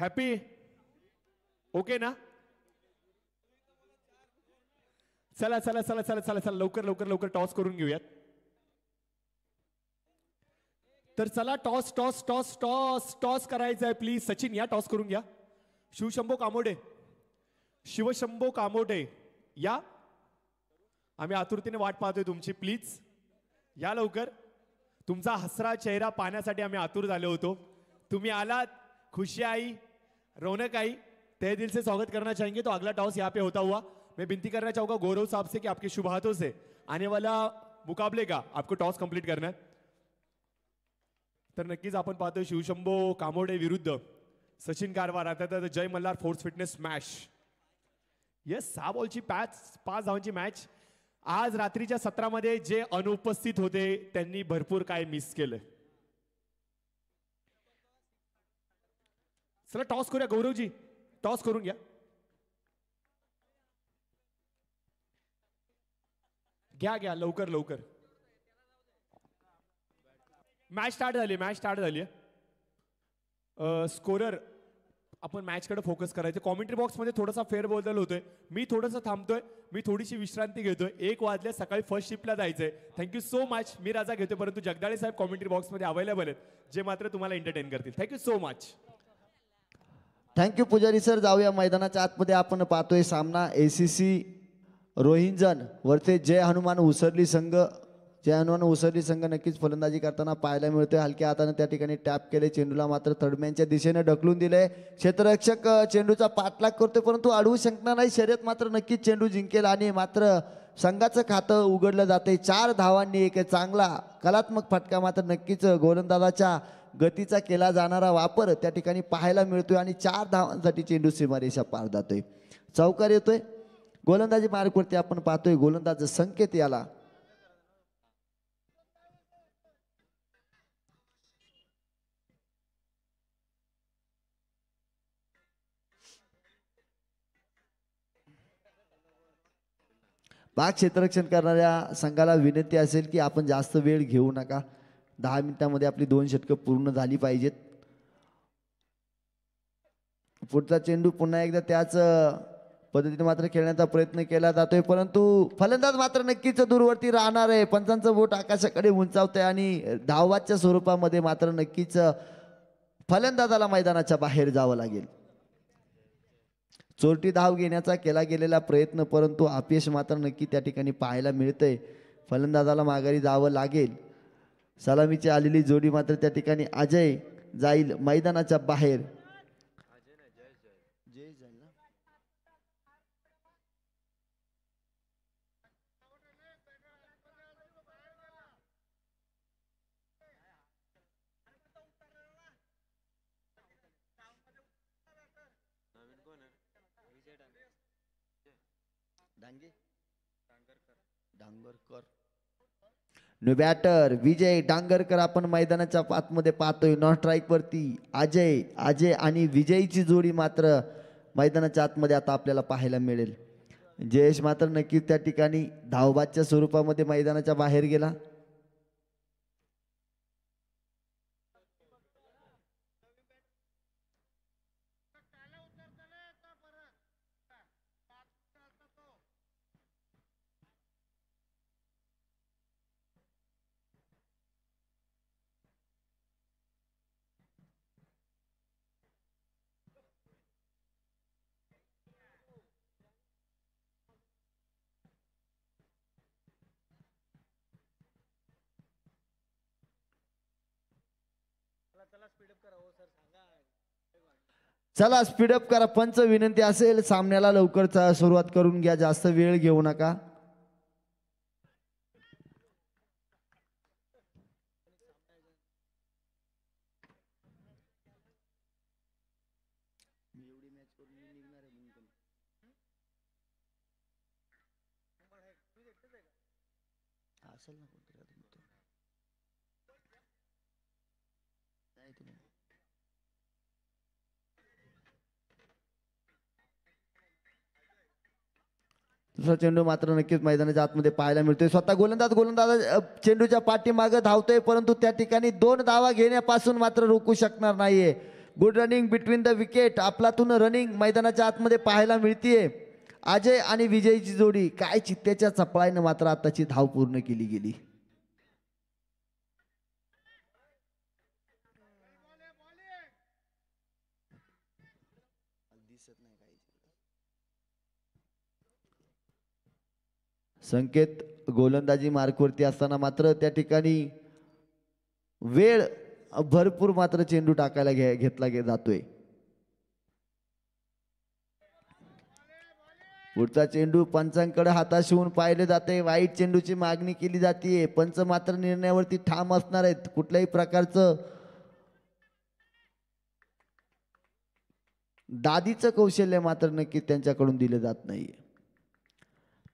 happy okay ना चला चला चला चला चला चला लवकर लवकर लवकर टॉस करून घेऊयात तर चला toss toss toss toss toss करायचा आहे प्लीज सचिन या टॉस करून घ्या शिवशंभू कामोडे शिवशंभो कामोडे या आम्ही आतुरतेने वाट पाहतोय तुमची प्लीज या लवकर तुमचा हसरा चेहरा पाहण्यासाठी आम्ही आतुर झालो होतो तुम्ही आलात खुशी आई रौनक आई तय दिल से स्वागत करना चाहेंगे तो अगला टॉस यहाँ पे होता हुआ मैं विनती करना चाहूंगा गौरव साहब से कि आपके शुभ हाथों से आने वाला मुकाबले का आपको टॉस कंप्लीट करना है तर नक्कीच आपण पाहतो शिवशंभो कामोडे विरुद्ध सचिन कारवार आता तर Jai Malhar force fitness smash yes सहा बॉलची पॅच पाच धावांची मॅच आज रात्रीच्या सत्रामध्ये जे अनुपस्थित होते त्यांनी भरपूर काय मिस केलं चला टॉस करूया गौरवजी टॉस करून घ्या घ्या घ्या लवकर लवकर मॅच स्टार्ट झाली मॅच स्टार्ट झाली स्कोरर आपण मॅचकडे फोकस करायचं कॉमेंट्री बॉक्समध्ये थोडासा फेरबदल होतोय मी थोडंसं थांबतोय मी थोडीशी विश्रांती घेतोय एक वाजल्या सकाळी फर्स्ट शिफ्टला जायचंय थँक्यू सो मच मी राजा घेतोय परंतु जगदाळे साहेब कॉमेंट्री बॉक्समध्ये अवेलेबल आहेत जे मात्र तुम्हाला एंटरटेन करतील thank you so much thank you Pujari sir जाऊया मैदानाच्या आतमध्ये आपण पाहतोय सामना ए सी सी रोहिंजन वरचे जय हनुमान उसरली संघ जय हनुमान उसरली संघ नक्कीच फलंदाजी करताना पाहायला मिळतोय हलक्या हाताने त्या ठिकाणी टॅप केले चेंडूला मात्र थर्डमॅनच्या दिशेने ढकलून दिले क्षेत्ररक्षक चेंडूचा पाठलाग करतोय परंतु अडवू शकणार नाही शर्यत मात्र नक्कीच चेंडू जिंकेल आणि मात्र संघाचं खातं उघडलं जाते चार धावांनी एक चांगला कलात्मक फटका मात्र नक्कीच गोलंदाजाच्या गतीचा केला जाणारा वापर त्या ठिकाणी पाहायला मिळतोय आणि चार धावांसाठी चेंडू सीमारेषा पार जातोय चौकार येतोय गोलंदाजी मार्गवरती आपण पाहतोय गोलंदाज संकेत याला बाग क्षेत्ररक्षण करणाऱ्या संघाला विनंती असेल की आपण जास्त वेळ घेऊ नका दहा मिनिटांमध्ये आपली दोन षटकं पूर्ण झाली पाहिजेत पुढचा चेंडू पुन्हा एकदा त्याच पद्धतीने मात्र खेळण्याचा प्रयत्न केला जातोय परंतु फलंदाज मात्र नक्कीच दूरवरती राहणार आहे पंचांचं बोट आकाशाकडे उंचावत आहे आणि धावाच्या स्वरूपामध्ये मात्र नक्कीच फलंदाजाला मैदानाच्या बाहेर जावं लागेल चोरटी धाव घेण्याचा केला गेलेला प्रयत्न परंतु अपयश मात्र नक्की त्या ठिकाणी पाहायला मिळतंय फलंदाजाला माघारी जावं लागेल सलामीची आलेली जोडी मात्र त्या ठिकाणी अजय जाईल मैदानाच्या बाहेर डांगरकर न्यू बॅटर विजय डांगरकर आपण मैदानाच्या आतमध्ये पाहतोय नॉन स्ट्राईकवरती अजय अजय आणि विजयची जोडी मात्र मैदानाच्या आतमध्ये आता आपल्याला पाहायला मिळेल जयेश मात्र नक्कीच त्या ठिकाणी धावबादच्या स्वरूपामध्ये मैदानाच्या बाहेर गेला चला स्पीडअप करा पंच विनंती असेल सामन्याला लवकरचा सुरुवात करून घ्या जास्त वेळ घेऊ नका दुसरा चेंडू मात्र नक्कीच मैदानाच्या आतमध्ये पाहायला मिळतोय स्वतः गोलंदाज गोलंदाज चेंडूच्या पाठीमागं धावतोय परंतु त्या ठिकाणी दोन धावा घेण्यापासून मात्र रोखू शकणार नाहीये good running between the wicket आपलातून रनिंग मैदानाच्या आतमध्ये पाहायला मिळतीये अजय आणि विजयची जोडी काय चित्त्याच्या चपळाईनं मात्र आताची धाव पूर्ण केली गेली संकेत गोलंदाजी मार्कवरती असताना मात्र त्या ठिकाणी वेळ भरपूर मात्र चेंडू टाकायला घे घेतला गे जातोय पुढचा चेंडू पंचांकडे हाताशिवून होऊन पाहिले जाते वाईट चेंडूची मागणी केली जाते पंच मात्र निर्णयावरती ठाम असणार आहेत कुठल्याही प्रकारचं दादीचं कौशल्य मात्र नक्की त्यांच्याकडून दिलं जात नाहीये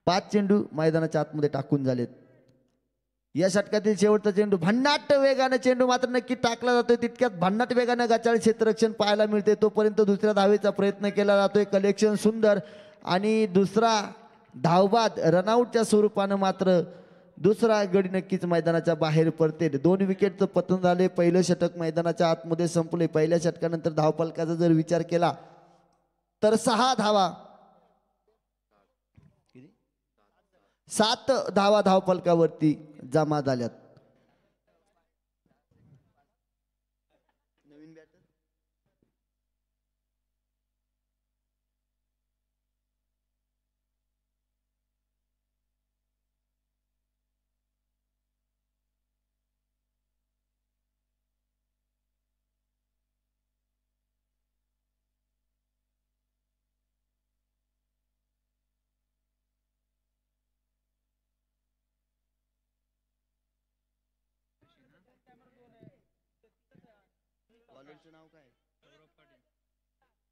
पाच चेंडू मैदानाच्या आतमध्ये टाकून झालेत या षटकातील शेवटचा चेंडू भन्नाट वेगानं चेंडू मात्र नक्की टाकला जातोय तितक्यात भन्नाट वेगानं गचाळ क्षेत्ररक्षण पाहायला मिळते तोपर्यंत दुसऱ्या धावेचा प्रयत्न केला जातोय कलेक्शन सुंदर आणि दुसरा धावबाद रनआउटच्या स्वरूपानं मात्र दुसरा गडी नक्कीच मैदानाच्या बाहेर पडते दोन विकेटचं पतन झाले पहिलं षटक मैदानाच्या आतमध्ये संपले पहिल्या षटकानंतर धावपालकाचा जर विचार केला तर सहा धावा सात धावा धावफलकावरती जमा झाल्यात तुमचं नाव काय सौरभ पाटील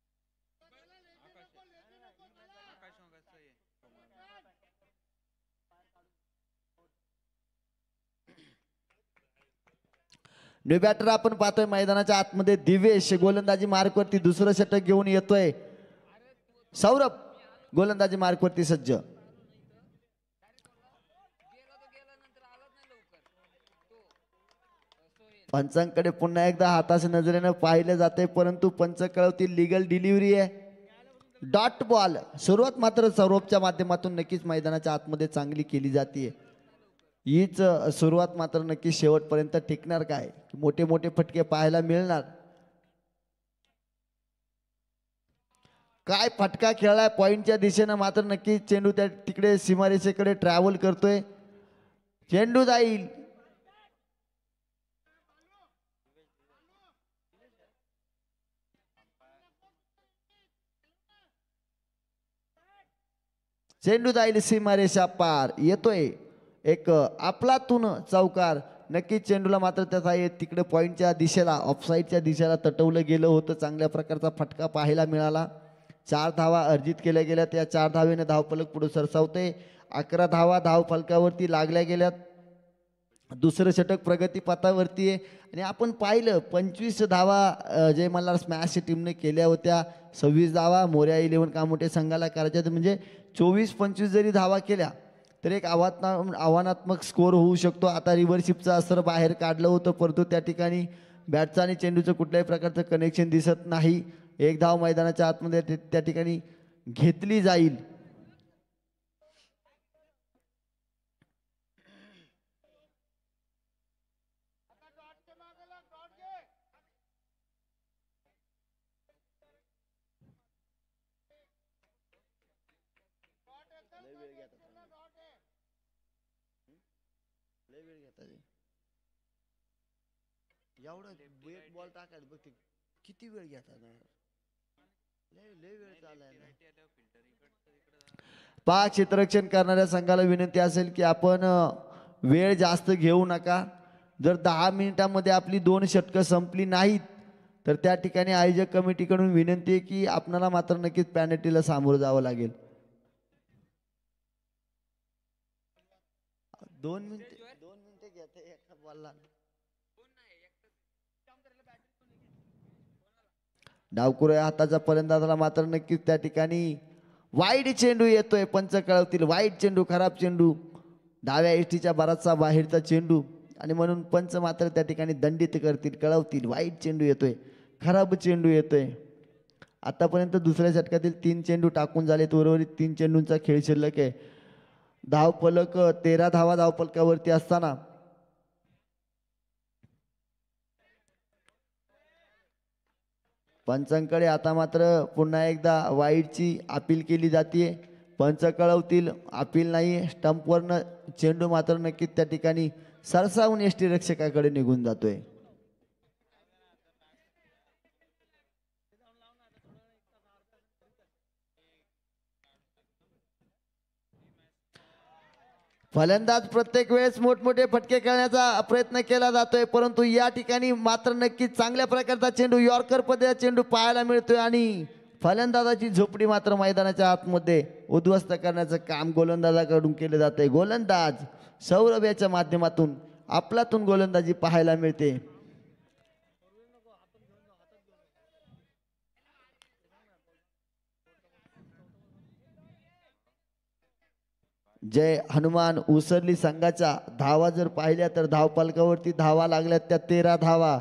न्यू बॅटर आपण पाहतोय मैदानाच्या आतमध्ये दिवेश गोलंदाजी मार्कवरती दुसरं षटक घेऊन येतोय सौरभ गोलंदाजी मार्कवरती सज्ज पंचांकडे पुन्हा एकदा हाताच्या नजरेनं पाहिलं जाते परंतु पंच कळवती लिगल डिलिव्हरी आहे डॉट बॉल सुरुवात मात्र सौरभच्या माध्यमातून नक्कीच मैदानाच्या आतमध्ये चांगली केली जाते हीच सुरुवात मात्र नक्की शेवटपर्यंत टिकणार काय मोठे मोठे फटके पाहायला मिळणार काय फटका खेळलाय पॉईंटच्या दिशेनं मात्र नक्कीच चेंडू त्या तिकडे सीमारेषेकडे ट्रॅव्हल करतोय चेंडू जाईल चेंडू जाईल सीमारेषा पार येतोय एक आपलातून चौकार नक्कीच चेंडूला मात्र त्याचा तिकडे पॉईंटच्या दिशेला ऑफसाईडच्या दिशेला तटवलं गेलं होतं चांगल्या प्रकारचा फटका पाहायला मिळाला चार धावा अर्जित केल्या गेल्या त्या चार धावेने धावफलक पुढे सरसावते अकरा धावा धावफलकावरती लागल्या गेल्यात दुसरं षटक प्रगतीपथावरती आहे आणि आपण पाहिलं पंचवीस धावा जे मला स्मॅश टीमने केल्या होत्या सव्वीस धावा मोर्या इलेव्हन मोठ्या संघाला करायच्या म्हणजे चोवीस पंचवीस जरी धावा केल्या तर एक आव्हाना आव्हानात्मक स्कोअर होऊ शकतो आता रिव्हरशिपचं असर बाहेर काढलं होतं परंतु त्या ठिकाणी बॅटचं आणि चेंडूचं कुठल्याही प्रकारचं कनेक्शन दिसत नाही एक धाव मैदानाच्या आतमध्ये त्या ठिकाणी घेतली जाईल एवढं एक बॉल टाकायला किती वेळ घेता पाच क्षेत्ररक्षण करणाऱ्या संघाला विनंती असेल की आपण वेळ जास्त घेऊ नका जर दहा मिनिटांमध्ये आपली दोन षटकं संपली नाहीत तर त्या ठिकाणी आयोजक कमिटीकडून विनंती आहे की आपणाला मात्र नक्कीच पॅनल्टीला सामोरं जावं लागेल दोन मिनिटे दोन मिनिटे घेते एका बॉलला डावकुऱ्या हाताचा फलंदाजाला मात्र नक्कीच त्या ठिकाणी वाईट चेंडू येतोय पंच कळवतील वाईट चेंडू खराब चेंडू डाव्या इष्टीच्या बराचसा बाहेरचा चेंडू आणि म्हणून पंच मात्र त्या ठिकाणी दंडित करतील कळवतील वाईट चेंडू येतोय खराब चेंडू येतोय आतापर्यंत दुसऱ्या षटकातील तीन चेंडू टाकून झालेत उर्वरित तीन चेंडूंचा खेळ शिल्लक आहे धावफलक तेरा धावा धावफलकावरती असताना पंचांकडे आता मात्र पुन्हा एकदा वाईटची अपील केली जाते पंच कळवतील अपील नाही स्टंपवरनं चेंडू मात्र नक्कीच त्या ठिकाणी सरसावून एस टी रक्षकाकडे निघून जातोय फलंदाज प्रत्येक वेळेस मोठमोठे फटके करण्याचा प्रयत्न केला जातोय परंतु या ठिकाणी मात्र नक्की चांगल्या प्रकारचा चेंडू यॉर्कर पद्धतीचा चेंडू पाहायला मिळतोय आणि फलंदाजाची झोपडी मात्र मैदानाच्या आतमध्ये उद्ध्वस्त करण्याचं काम गोलंदाजाकडून केलं आहे गोलंदाज सौरभ याच्या माध्यमातून आपलातून गोलंदाजी पाहायला मिळते जय हनुमान उसरली संघाचा धावा जर पाहिल्या तर धावपालकावरती धावा लागल्या त्या तेरा धावा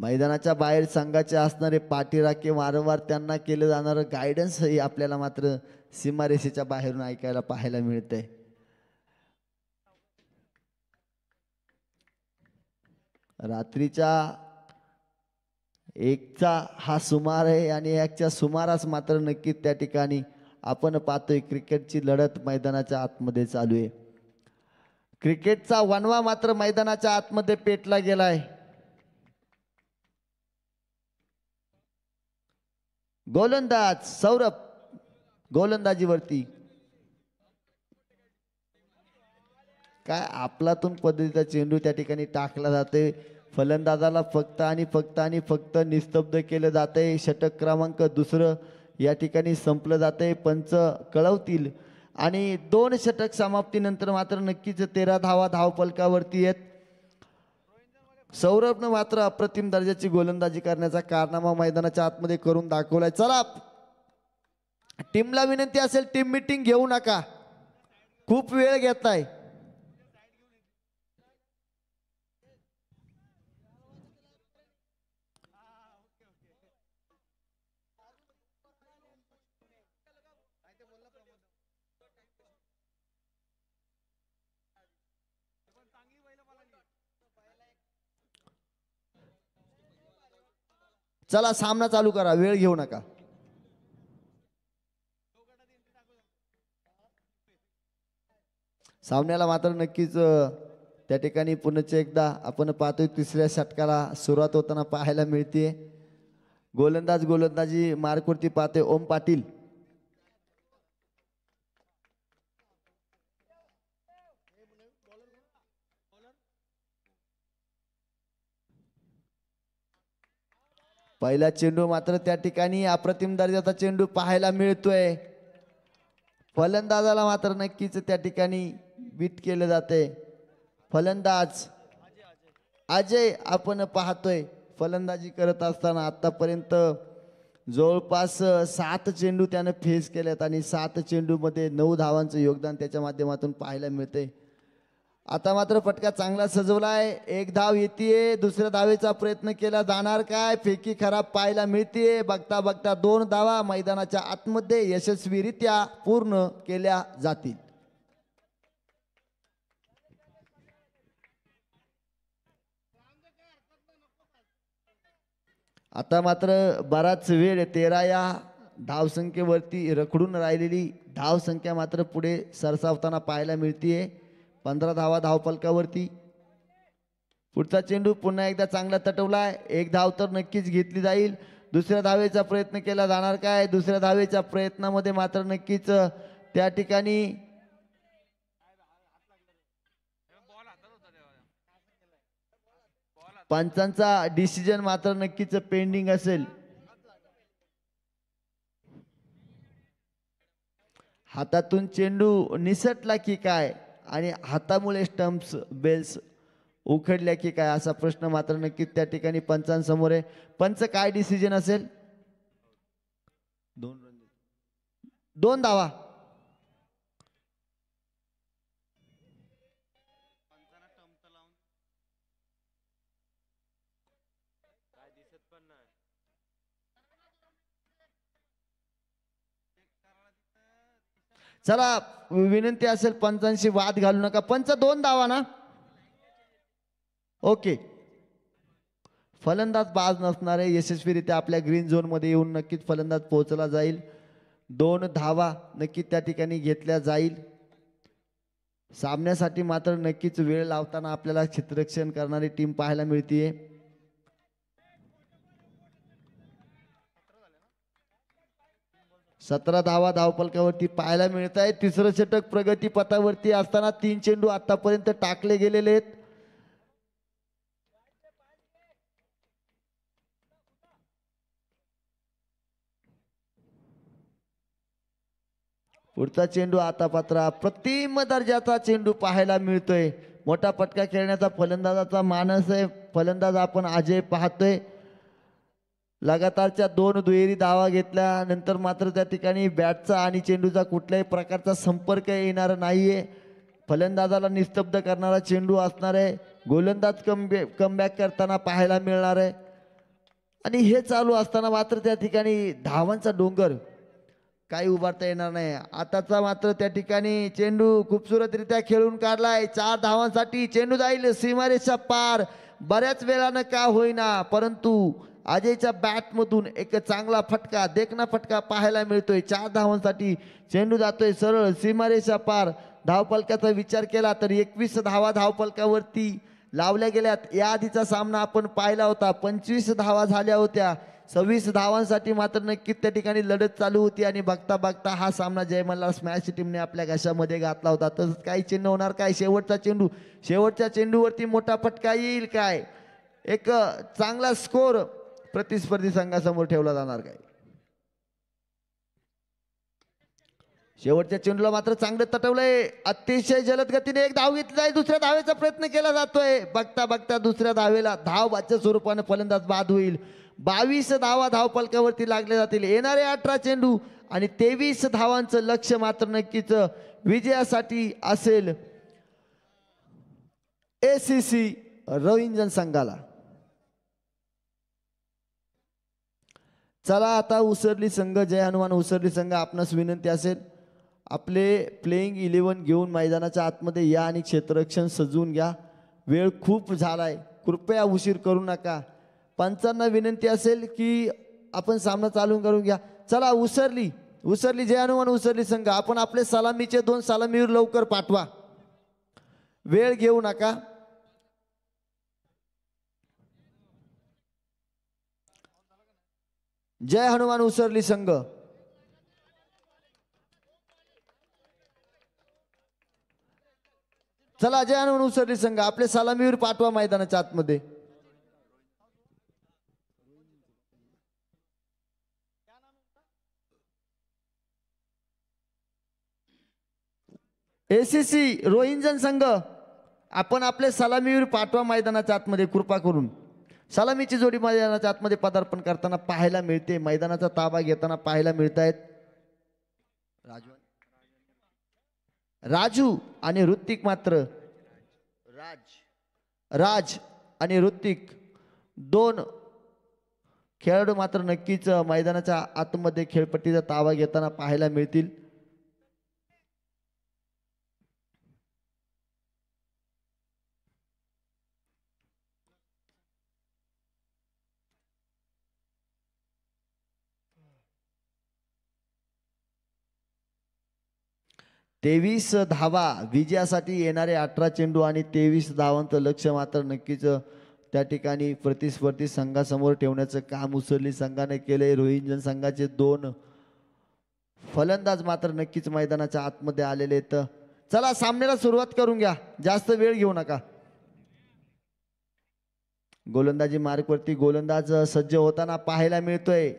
मैदानाच्या बाहेर संघाचे असणारे पाठीराखे वारंवार त्यांना केलं जाणारं गायडन्सही आपल्याला मात्र सीमारेषेच्या बाहेरून ऐकायला पाहायला मिळतंय रात्रीच्या एकचा हा सुमार आहे आणि एकच्या सुमारास मात्र नक्की त्या ठिकाणी आपण पाहतोय क्रिकेटची लढत मैदानाच्या आतमध्ये चालू आहे क्रिकेटचा वनवा मात्र मैदानाच्या आतमध्ये पेटला गेलाय गोलंदाज सौरभ गोलंदाजीवरती काय आपलातून पद्धतीचा चेंडू त्या ठिकाणी टाकला जाते फलंदाजाला फक्त आणि फक्त आणि फक्त निस्तब्ध केलं आहे षटक क्रमांक दुसरं या ठिकाणी संपलं आहे पंच कळवतील आणि दोन षटक समाप्तीनंतर मात्र नक्कीच तेरा धावा धावपलकावरती आहेत सौरभनं मात्र अप्रतिम दर्जाची गोलंदाजी करण्याचा कारनामा मैदानाच्या आतमध्ये करून दाखवलाय चला टीमला विनंती असेल टीम मिटिंग घेऊ नका खूप वेळ घेत आहे चला सामना चालू करा वेळ घेऊ नका सामन्याला मात्र नक्कीच त्या ठिकाणी पुन्हा एकदा आपण पाहतोय तिसऱ्या षटकाला सुरुवात होताना पाहायला मिळते गोलंदाज गोलंदाजी मार्कवरती पाहते ओम पाटील पहिला चेंडू मात्र त्या ठिकाणी अप्रतिम दर्जाचा चेंडू पाहायला मिळतोय फलंदाजाला मात्र नक्कीच त्या ठिकाणी बीट केलं जाते फलंदाज अजय आपण पाहतोय फलंदाजी करत असताना आतापर्यंत जवळपास सात चेंडू त्यानं फेस केल्यात आणि सात चेंडूमध्ये नऊ धावांचं योगदान त्याच्या माध्यमातून पाहायला मिळतंय आता मात्र फटका चांगला सजवलाय एक धाव येते दुसऱ्या धावेचा प्रयत्न केला जाणार काय फेकी खराब पाहायला मिळते बघता बघता दोन धावा मैदानाच्या आतमध्ये यशस्वीरित्या पूर्ण केल्या जातील आता मात्र बराच वेळ तेरा या धावसंख्येवरती रखडून राहिलेली धावसंख्या मात्र पुढे सरसावताना पाहायला मिळतीये पंधरा धावा धावपलकावरती पुढचा चेंडू पुन्हा एकदा चांगला तटवला एक धाव तर नक्कीच घेतली जाईल दुसऱ्या धावेचा प्रयत्न केला जाणार काय दुसऱ्या धावेच्या प्रयत्नामध्ये मात्र नक्कीच त्या ठिकाणी पंचांचा डिसिजन मात्र नक्कीच पेंडिंग असेल हातातून चेंडू निसटला की काय आणि हातामुळे स्टम्प्स बेल्स उखडल्या की काय असा प्रश्न मात्र नक्की त्या ठिकाणी पंचांसमोर आहे पंच काय डिसिजन असेल दोन दोन धावा दिसत पण नाही चला विनंती असेल पंचांशी वाद घालू नका पंच दोन धावा ना ओके फलंदाज बाज नसणारे यशस्वीरित्या आपल्या ग्रीन झोनमध्ये येऊन नक्कीच फलंदाज पोहोचला जाईल दोन धावा नक्की त्या ठिकाणी घेतल्या जाईल सामन्यासाठी मात्र नक्कीच वेळ लावताना आपल्याला चित्ररक्षण करणारी टीम पाहायला मिळतीये सतरा धावा धावपलकावरती पाहायला मिळत आहे तिसरं षटक प्रगतीपथावरती असताना तीन चेंडू आतापर्यंत टाकले गेलेले आहेत पुढचा चेंडू आता पात्रा प्रतिम दर्जाचा चेंडू पाहायला मिळतोय मोठा पटका खेळण्याचा फलंदाजाचा मानस आहे फलंदाज आपण आजही पाहतोय लगातारच्या दोन दुहेरी धावा घेतल्यानंतर मात्र त्या ठिकाणी बॅटचा आणि चेंडूचा कुठल्याही प्रकारचा संपर्क येणार नाही आहे फलंदाजाला निस्तब्ध करणारा चेंडू असणार आहे गोलंदाज कम कमबॅक करताना पाहायला मिळणार आहे आणि हे चालू असताना मात्र त्या ठिकाणी धावांचा डोंगर काही उभारता येणार नाही आताचा मात्र त्या ठिकाणी चेंडू खूपसूरतरित्या खेळून काढलाय चार धावांसाठी चेंडू जाईल सीमारेषा पार बऱ्याच वेळानं का होईना परंतु अजयच्या बॅटमधून एक चांगला फटका देखना फटका पाहायला मिळतोय चार धावांसाठी चेंडू जातोय सरळ सीमारेषा पार धावपलकाचा विचार केला तर एकवीस धावा धावपलकावरती लावल्या गेल्यात याआधीचा सामना आपण पाहिला होता पंचवीस धावा झाल्या होत्या सव्वीस धावांसाठी मात्र नक्कीच त्या ठिकाणी लढत चालू होती आणि बघता बघता हा सामना जयमल्ला स्मॅश टीमने आपल्या घशामध्ये घातला होता तसंच काही चिन्ह होणार काय शेवटचा चेंडू शेवटच्या चेंडूवरती मोठा फटका येईल काय एक चांगला स्कोर प्रतिस्पर्धी संघासमोर ठेवला जाणार काय शेवटच्या चेंडूला मात्र चांगलं तटवलंय अतिशय जलद गतीने एक धाव घेतला आहे दुसऱ्या धावेचा प्रयत्न केला जातोय बघता बघता दुसऱ्या धावेला धाव स्वरूपाने फलंदाज बाद होईल बावीस धावा धाव लागले जातील येणारे अठरा चेंडू आणि तेवीस धावांचं लक्ष मात्र नक्कीच विजयासाठी असेल ए सी सी रविजन संघाला चला आता उसरली संघ जय हनुमान उसरली संघ आपणास विनंती असेल आपले प्लेईंग इलेवन घेऊन मैदानाच्या आतमध्ये या आणि क्षेत्ररक्षण सजवून घ्या वेळ खूप झाला आहे कृपया उशीर करू नका पंचांना विनंती असेल की आपण सामना चालू करून घ्या चला उसरली उसरली जय हनुमान उसरली संघ आपण आपले सलामीचे दोन सलामीवर लवकर पाठवा वेळ घेऊ नका जय हनुमान उसरली संघ चला जय हनुमान उसरली संघ आपले सलामीवीर पाठवा मैदानाच्या आतमध्ये एसीसी रोहिंजन संघ आपण आपले सलामीवीर पाठवा मैदानाच्या आतमध्ये कृपा करून सलामीची जोडी मैदानाच्या आतमध्ये पदार्पण करताना पाहायला मिळते मैदानाचा ताबा घेताना पाहायला मिळत आहेत राजू राजू आणि ऋतिक मात्र राज राज आणि ऋतिक दोन खेळाडू मात्र नक्कीच मैदानाच्या आतमध्ये खेळपट्टीचा ताबा घेताना पाहायला मिळतील तेवीस धावा विजयासाठी येणारे अठरा चेंडू आणि तेवीस धावांचं लक्ष मात्र नक्कीच त्या ठिकाणी प्रतिस्पर्धी संघासमोर ठेवण्याचं काम उचलली संघाने केले रोहिंजन संघाचे दोन फलंदाज मात्र नक्कीच मैदानाच्या आतमध्ये आलेले आहेत चला सामन्याला सुरुवात करून घ्या जास्त वेळ घेऊ नका गोलंदाजी मार्गवरती गोलंदाज सज्ज होताना पाहायला मिळतोय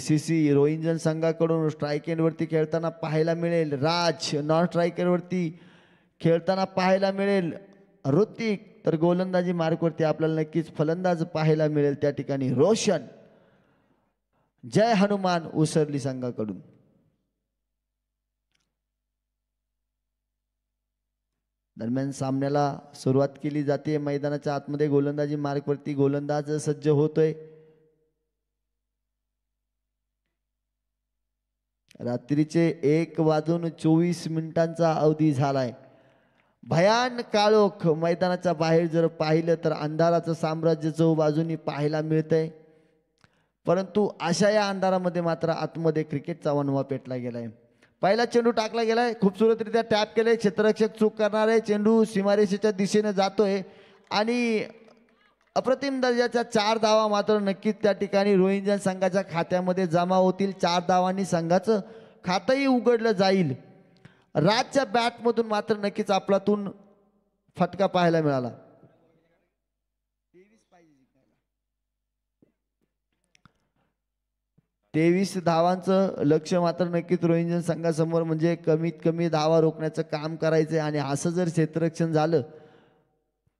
सी रोहिंजन संघाकडून स्ट्राईक एंडवरती खेळताना पाहायला मिळेल राज नॉन स्ट्राईक खेळताना पाहायला मिळेल ऋतिक तर गोलंदाजी मार्कवरती आपल्याला नक्कीच फलंदाज पाहायला मिळेल त्या ठिकाणी रोशन जय हनुमान उसरली संघाकडून दरम्यान सामन्याला सुरुवात केली जाते मैदानाच्या आतमध्ये गोलंदाजी मार्कवरती गोलंदाज सज्ज होतोय रात्रीचे एक वाजून चोवीस मिनिटांचा अवधी झालाय भयान काळोख मैदानाच्या बाहेर जर पाहिलं तर अंधाराचं साम्राज्य चौ बाजूनी पाहायला मिळतंय परंतु अशा या अंधारामध्ये मात्र आतमध्ये क्रिकेटचा वनवा पेटला गेलाय पहिला चेंडू टाकला गेलाय खूपसूरतरित्या टॅप केलाय क्षेत्ररक्षक चूक करणार आहे चेंडू सीमारेषेच्या दिशेने जातोय आणि अप्रतिम दर्जाच्या चार धावा मात्र नक्कीच त्या ठिकाणी रोहिंजन संघाच्या खात्यामध्ये जमा होतील चार धावांनी संघाचं खातंही उघडलं जाईल राजच्या बॅटमधून मात्र नक्कीच आपलातून फटका पाहायला मिळाला तेवीस धावांचं लक्ष मात्र नक्कीच रोहिंजन संघासमोर म्हणजे कमीत कमी धावा रोखण्याचं काम करायचं आणि असं जर क्षेत्ररक्षण झालं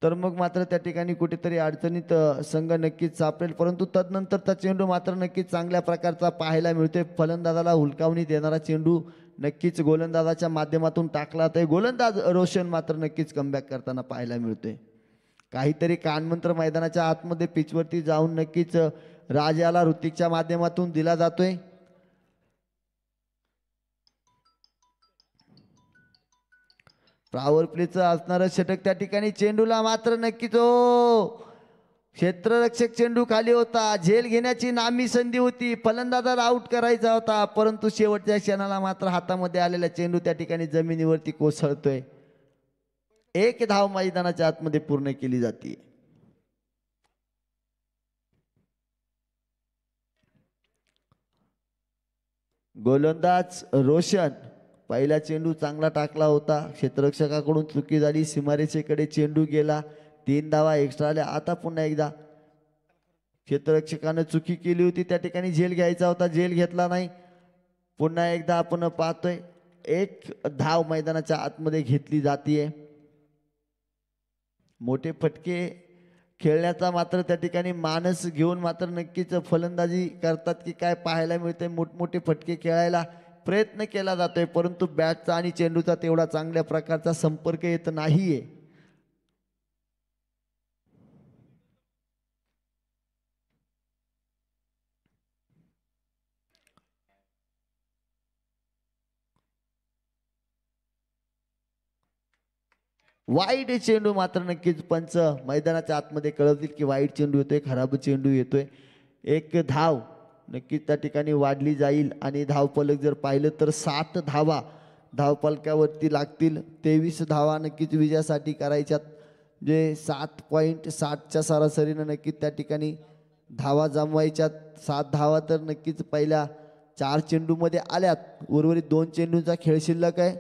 तर मग मात्र त्या ठिकाणी कुठेतरी अडचणीत संघ नक्कीच सापडेल परंतु तदनंतर त्या चेंडू मात्र नक्कीच चांगल्या प्रकारचा पाहायला मिळतोय फलंदाजाला हुलकावणी देणारा चेंडू नक्कीच गोलंदाजाच्या माध्यमातून टाकला तर गोलंदाज रोशन मात्र नक्कीच कमबॅक करताना पाहायला मिळतोय काहीतरी कानमंत्र मैदानाच्या आतमध्ये पिचवरती जाऊन नक्कीच राजाला ऋतिकच्या माध्यमातून दिला जातोय पॉवर प्लेचं असणारं षटक त्या ठिकाणी चेंडूला मात्र नक्कीच हो क्षेत्ररक्षक चेंडू खाली होता झेल घेण्याची नामी संधी होती फलंदाजाला आऊट करायचा होता परंतु शेवटच्या क्षणाला मात्र हातामध्ये आलेला चेंडू त्या ठिकाणी जमिनीवरती कोसळतोय एक धाव मैदानाच्या आतमध्ये पूर्ण केली जाते गोलंदाज रोशन पहिला चेंडू चांगला टाकला होता क्षेत्ररक्षकाकडून चुकी झाली सीमारेषेकडे चेंडू गेला तीन धावा एक्स्ट्रा आल्या आता पुन्हा एकदा क्षेत्ररक्षकानं चुकी केली होती त्या ठिकाणी झेल घ्यायचा होता झेल घेतला नाही पुन्हा एकदा आपण पाहतोय एक धाव मैदानाच्या आतमध्ये घेतली जाते मोठे फटके खेळण्याचा मात्र त्या ठिकाणी मानस घेऊन मात्र नक्कीच फलंदाजी करतात की काय पाहायला मिळते मोठमोठे फटके खेळायला प्रयत्न केला जातो आहे परंतु बॅटचा आणि चेंडूचा तेवढा चांगल्या प्रकारचा संपर्क येत नाही आहे वाईट चेंडू मात्र नक्कीच पंच मैदानाच्या आतमध्ये कळवतील की वाईट चेंडू येतोय खराब चेंडू येतोय एक धाव नक्कीच त्या ठिकाणी वाढली जाईल आणि धावपलक जर पाहिलं तर सात धावा धावपालकावरती लागतील तेवीस धावा नक्कीच विजयासाठी करायच्यात जे सात पॉईंट साठच्या सरासरीनं नक्कीच त्या ठिकाणी धावा जमवायच्यात सात धावा तर नक्कीच पहिल्या चार चेंडूमध्ये आल्यात उर्वरित दोन चेंडूंचा खेळ शिल्लक आहे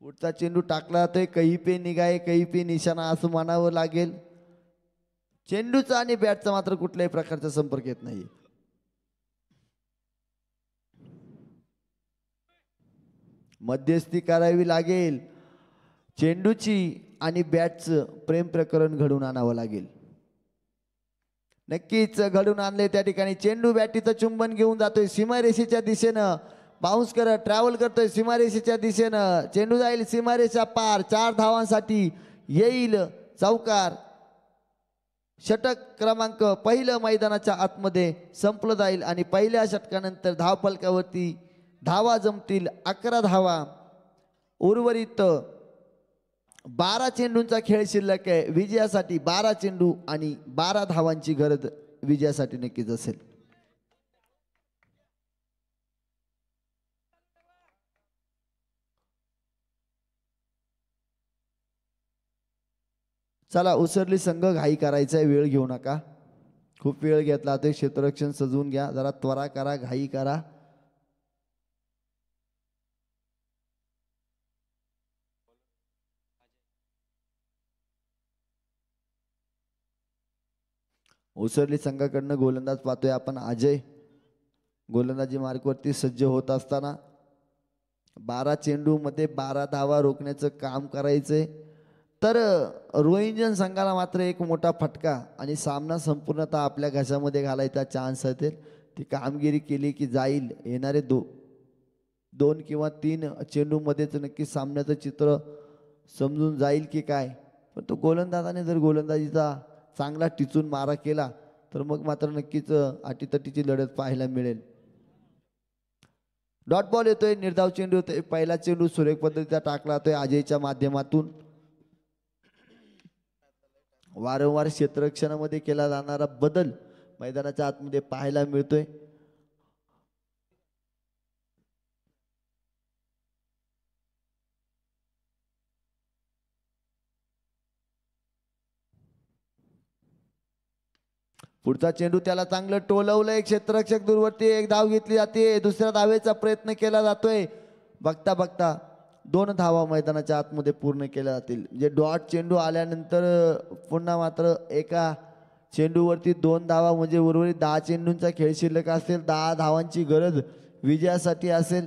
पुढचा चेंडू टाकला जातोय काही पे निघाय काही पे निशाणा असं मानावं लागेल चेंडूचा आणि बॅटचा मात्र कुठल्याही प्रकारचा संपर्क येत नाही मध्यस्थी करावी लागेल चेंडूची आणि बॅटचं प्रेम प्रकरण घडून आणावं लागेल नक्कीच घडून आणले त्या ठिकाणी चेंडू बॅटीचं चुंबन घेऊन जातोय सीमारेषेच्या दिशेनं बाउन्स करत ट्रॅव्हल करतोय सीमारेषेच्या दिशेनं चेंडू जाईल सीमारेषा पार चार धावांसाठी येईल चौकार षटक क्रमांक पहिलं मैदानाच्या आतमध्ये संपलं जाईल आणि पहिल्या षटकानंतर धावफलकावरती धावा जमतील अकरा धावा उर्वरित बारा चेंडूंचा खेळ शिल्लक आहे विजयासाठी बारा चेंडू आणि बारा धावांची गरज विजयासाठी नक्कीच असेल चला उसरली संघ घाई करायचा वेळ घेऊ नका खूप वेळ घेतला ते क्षेत्ररक्षण सजवून घ्या जरा त्वरा करा घाई करा उसरली संघाकडनं गोलंदाज पाहतोय आपण अजय गोलंदाजी मार्गवरती सज्ज होत असताना बारा चेंडूमध्ये बारा धावा रोखण्याचं काम करायचंय तर रोहिंजन संघाला मात्र एक मोठा फटका आणि सामना संपूर्णतः आपल्या घशामध्ये घालायचा चान्स असेल ती कामगिरी केली की जाईल येणारे दो दोन किंवा तीन चेंडूमध्येच नक्की सामन्याचं चित्र समजून जाईल की काय पण तो गोलंदाजाने जर गोलंदाजीचा चांगला टिचून मारा केला तर मग मात्र नक्कीच आटीतटीची लढत पाहायला मिळेल डॉट बॉल येतोय निर्धाव चेंडू येतोय पहिला चेंडू सुरेख पद्धतीचा टाकला तो अजयच्या माध्यमातून वारंवार क्षेत्ररक्षणामध्ये केला जाणारा बदल मैदानाच्या आतमध्ये पाहायला मिळतोय पुढचा चेंडू त्याला चांगलं टोलवलंय क्षेत्ररक्षक दूरवरती एक धाव घेतली जाते दुसऱ्या धावेचा प्रयत्न केला जातोय बघता बघता दोन धावा मैदानाच्या आतमध्ये पूर्ण केल्या जातील म्हणजे डॉट चेंडू आल्यानंतर पुन्हा मात्र एका चेंडूवरती दोन धावा म्हणजे उर्वरित दहा चेंडूंचा खेळ शिल्लक असेल दहा धावांची गरज विजयासाठी असेल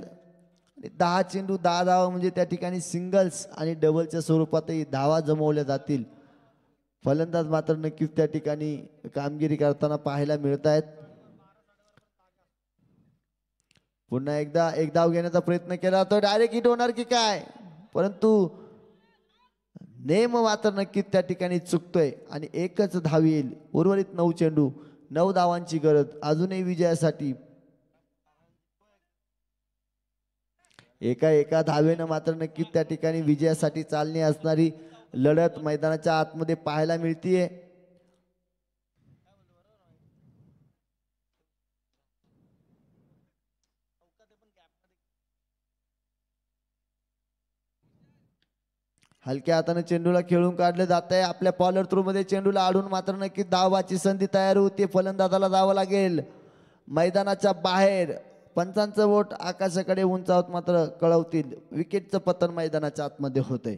दहा चेंडू दहा धावा म्हणजे त्या ठिकाणी सिंगल्स आणि डबलच्या स्वरूपातही धावा जमवल्या जातील फलंदाज मात्र नक्कीच त्या ठिकाणी कामगिरी करताना पाहायला मिळत आहेत पुन्हा एकदा एक धाव घेण्याचा प्रयत्न केला तो डायरेक्ट हिट होणार की काय परंतु नेम मात्र नक्कीच त्या ठिकाणी चुकतोय आणि एकच धाव येईल उर्वरित नऊ चेंडू नऊ धावांची गरज अजूनही विजयासाठी एका एका धावेनं मात्र नक्कीच त्या ठिकाणी विजयासाठी चालणी असणारी लढत मैदानाच्या आतमध्ये पाहायला मिळतीये हलक्या हाताने चेंडूला खेळून काढले जात आहे आपल्या पॉलर थ्रूमध्ये चेंडूला आढून मात्र नक्की दावाची संधी तयार होती फलंदाजाला जावं लागेल मैदानाच्या बाहेर पंचांचं वोट आकाशाकडे उंचावत मात्र कळवतील विकेटचं पतन मैदानाच्या आतमध्ये होतंय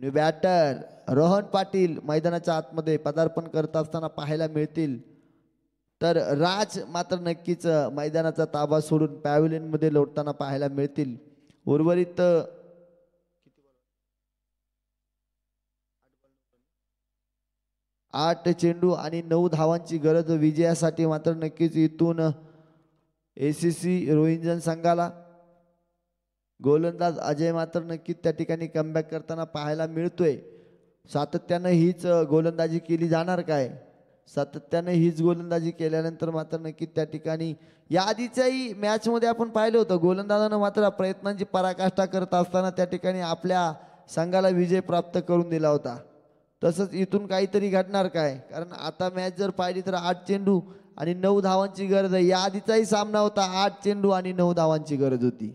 न्यू बॅटर रोहन पाटील मैदानाच्या आतमध्ये पदार्पण करत असताना पाहायला मिळतील तर राज मात्र नक्कीच मैदानाचा ताबा सोडून मध्ये लोटताना पाहायला मिळतील उर्वरित आठ चेंडू आणि नऊ धावांची गरज विजयासाठी मात्र नक्कीच इथून ए सी सी रोहिंजन संघाला गोलंदाज अजय मात्र नक्कीच त्या ठिकाणी कमबॅक करताना पाहायला मिळतोय सातत्यानं हीच गोलंदाजी केली जाणार काय सातत्याने हीच गोलंदाजी केल्यानंतर मात्र नक्की त्या ठिकाणी या आधीच्याही मॅचमध्ये आपण पाहिलं होतं गोलंदाजानं मात्र प्रयत्नांची पराकाष्ठा करत असताना त्या ठिकाणी आपल्या संघाला विजय प्राप्त करून दिला होता तसंच इथून काहीतरी घडणार काय कारण आता मॅच जर पाहिली तर आठ चेंडू आणि नऊ धावांची गरज आहे या आधीचाही सामना होता आठ चेंडू आणि नऊ धावांची गरज होती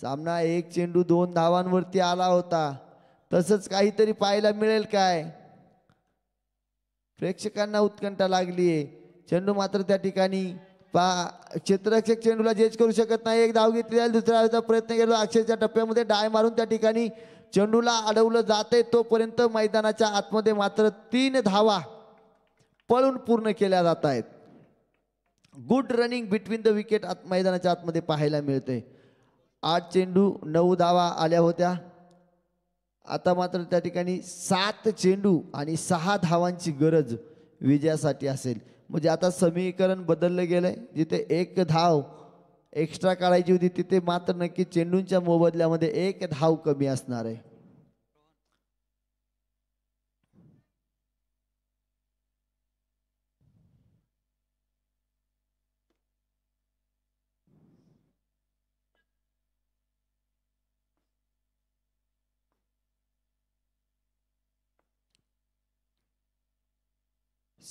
सामना एक चेंडू दोन धावांवरती आला होता तसंच काहीतरी पाहायला मिळेल काय प्रेक्षकांना उत्कंठा लागली आहे चेंडू मात्र त्या ठिकाणी पा क्षेत्ररक्षक चेंडूला जेज करू शकत नाही एक धाव घेतली जाईल दुसऱ्या धावचा प्रयत्न केला अक्षरच्या टप्प्यामध्ये डाय मारून त्या ठिकाणी चेंडूला अडवलं जाते तोपर्यंत मैदानाच्या आतमध्ये मात्र तीन धावा पळून पूर्ण केल्या जात आहेत good running between the wicket आत मैदानाच्या आतमध्ये पाहायला मिळते आठ चेंडू नऊ धावा आल्या होत्या आता मात्र त्या ठिकाणी सात चेंडू आणि सहा धावांची गरज विजयासाठी असेल म्हणजे आता समीकरण बदललं गेलं आहे जिथे एक धाव एक्स्ट्रा काढायची होती तिथे मात्र नक्की चेंडूंच्या मोबदल्यामध्ये एक धाव कमी असणार आहे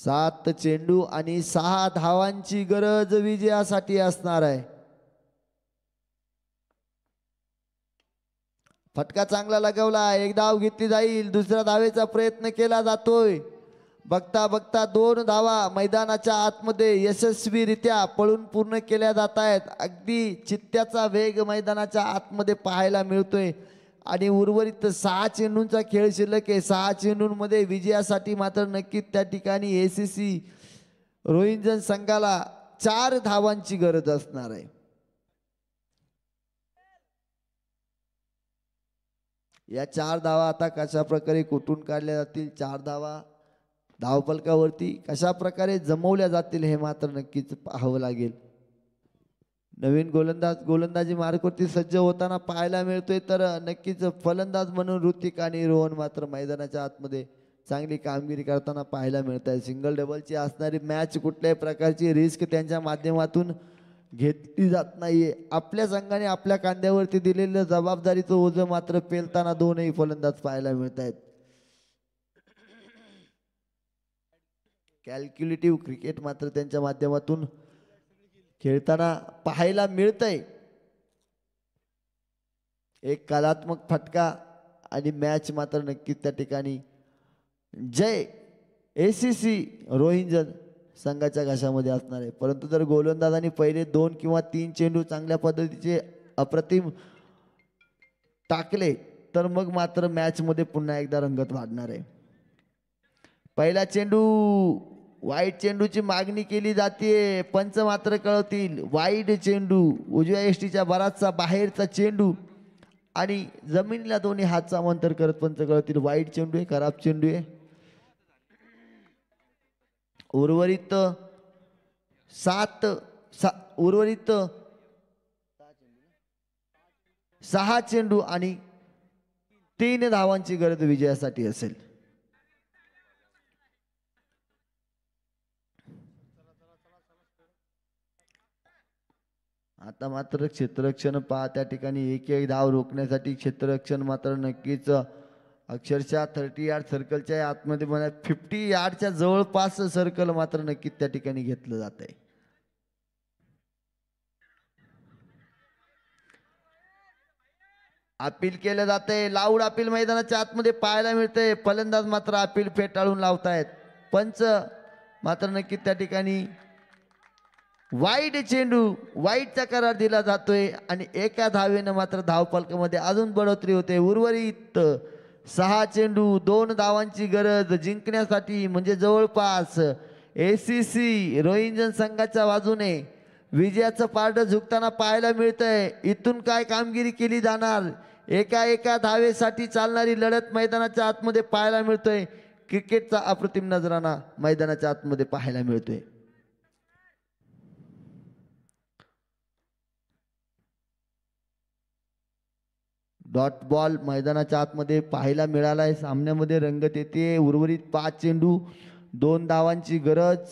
सात चेंडू आणि सहा धावांची गरज विजयासाठी असणार आहे फटका चांगला लगावला एक धाव घेतली जाईल दुसऱ्या धावेचा प्रयत्न केला जातोय बघता बघता दोन धावा मैदानाच्या आतमध्ये यशस्वीरित्या पळून पूर्ण केल्या जात आहेत अगदी चित्त्याचा वेग मैदानाच्या आतमध्ये पाहायला मिळतोय आणि उर्वरित सहा चेंडूंचा खेळ शिल्लक आहे सहा चेंडूंमध्ये विजयासाठी मात्र नक्कीच त्या ठिकाणी ए सी सी रोहिंजन संघाला चार धावांची गरज असणार आहे या चार धावा आता कशा प्रकारे कुठून काढल्या जातील चार धावा धावपलकावरती कशा प्रकारे जमवल्या जातील हे मात्र नक्कीच पाहावं लागेल नवीन गोलंदाज गोलंदाजी मार्गवरती सज्ज होताना पाहायला मिळतोय तर नक्कीच फलंदाज म्हणून ऋतिक आणि रोहन मात्र मैदानाच्या आतमध्ये चांगली कामगिरी करताना पाहायला मिळत आहे सिंगल डबलची असणारी मॅच कुठल्याही प्रकारची रिस्क त्यांच्या माध्यमातून घेतली जात नाहीये आपल्या संघाने आपल्या कांद्यावरती दिलेलं जबाबदारीचं ओझं मात्र पेलताना दोनही फलंदाज पाहायला मिळत आहेत कॅल्क्युलेटिव्ह क्रिकेट मात्र त्यांच्या माध्यमातून खेळताना पाहायला मिळतंय एक कलात्मक फटका आणि मॅच मात्र नक्कीच त्या ठिकाणी जय ए सी सी रोहिंजन संघाच्या घशामध्ये असणार आहे परंतु जर गोलंदाजांनी पहिले दोन किंवा तीन चेंडू चांगल्या पद्धतीचे अप्रतिम टाकले तर मग मात्र मॅचमध्ये पुन्हा एकदा रंगत वाढणार आहे पहिला चेंडू वाईट चेंडूची मागणी केली जाते पंच मात्र कळवतील वाईट चेंडू उजव्या एष्टीच्या बराचसा बाहेरचा चेंडू आणि जमिनीला दोन्ही हात सामांतर करत पंच कळवतील वाईट चेंडू आहे खराब चेंडू आहे उर्वरित सात सा उर्वरित सहा चेंडू आणि तीन धावांची गरज विजयासाठी असेल आता मात्र क्षेत्ररक्षण पहा त्या ठिकाणी एक एक धाव रोखण्यासाठी क्षेत्ररक्षण मात्र नक्कीच अक्षरशः थर्टी यार्ड सर्कलच्या आतमध्ये म्हणा फिफ्टी यार्डच्या जवळपास सर्कल मात्र नक्कीच त्या ठिकाणी घेतलं जात आहे अपील केलं जात आहे लाऊड अपील मैदानाच्या आतमध्ये पाहायला मिळते फलंदाज मात्र अपील फेटाळून लावतायत पंच मात्र नक्की त्या ठिकाणी वाईट चेंडू वाईटचा करार दिला जातोय आणि एका धावेनं मात्र धावपालकामध्ये अजून बढोतरी होते उर्वरित सहा चेंडू दोन धावांची गरज जिंकण्यासाठी म्हणजे जवळपास ए सी सी रोहिंजन संघाच्या बाजूने विजयाचं पारड झुकताना पाहायला मिळतंय इथून काय कामगिरी केली जाणार एका एका धावेसाठी चालणारी लढत मैदानाच्या आतमध्ये पाहायला मिळतोय क्रिकेटचा अप्रतिम नजराना मैदानाच्या आतमध्ये पाहायला मिळतोय डॉट बॉल मैदानाच्या आतमध्ये पाहायला मिळाला आहे सामन्यामध्ये रंगत येते उर्वरित पाच चेंडू दोन धावांची गरज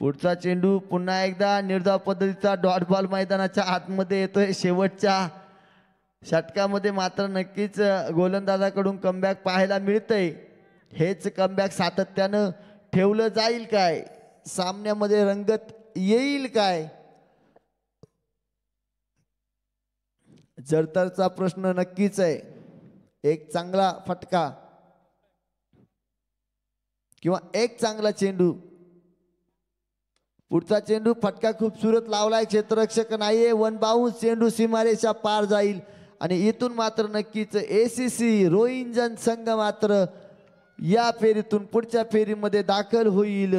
पुढचा चेंडू पुन्हा एकदा निर्धाव पद्धतीचा डॉट बॉल मैदानाच्या आतमध्ये येतोय शेवटच्या षटकामध्ये मात्र नक्कीच गोलंदाजाकडून कमबॅक पाहायला मिळतंय हेच कमबॅक सातत्यानं ठेवलं जाईल काय सामन्यामध्ये रंगत येईल काय जडतरचा प्रश्न नक्कीच आहे एक चांगला फटका किंवा एक चांगला चेंडू पुढचा चेंडू फटका खूपसूरत लावलाय क्षेत्ररक्षक नाहीये वन बाऊन चेंडू सीमारेषा पार जाईल आणि इथून मात्र नक्कीच ए सी सी रोहिंजन संघ मात्र या फेरीतून पुढच्या फेरीमध्ये दाखल होईल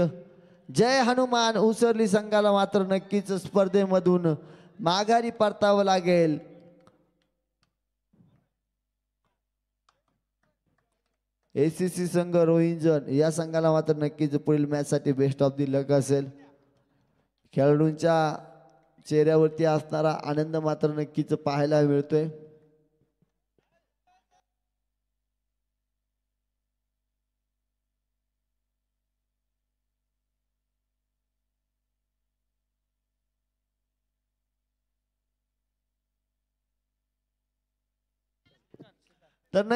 जय हनुमान उसरली संघाला मात्र नक्कीच स्पर्धेमधून माघारी परतावं लागेल ए सी सी संघ रोहिंजन या संघाला मात्र नक्कीच पुढील मॅचसाठी बेस्ट ऑफ दी लक असेल खेळाडूंच्या चेहऱ्यावरती असणारा आनंद मात्र नक्कीच पाहायला मिळतोय तर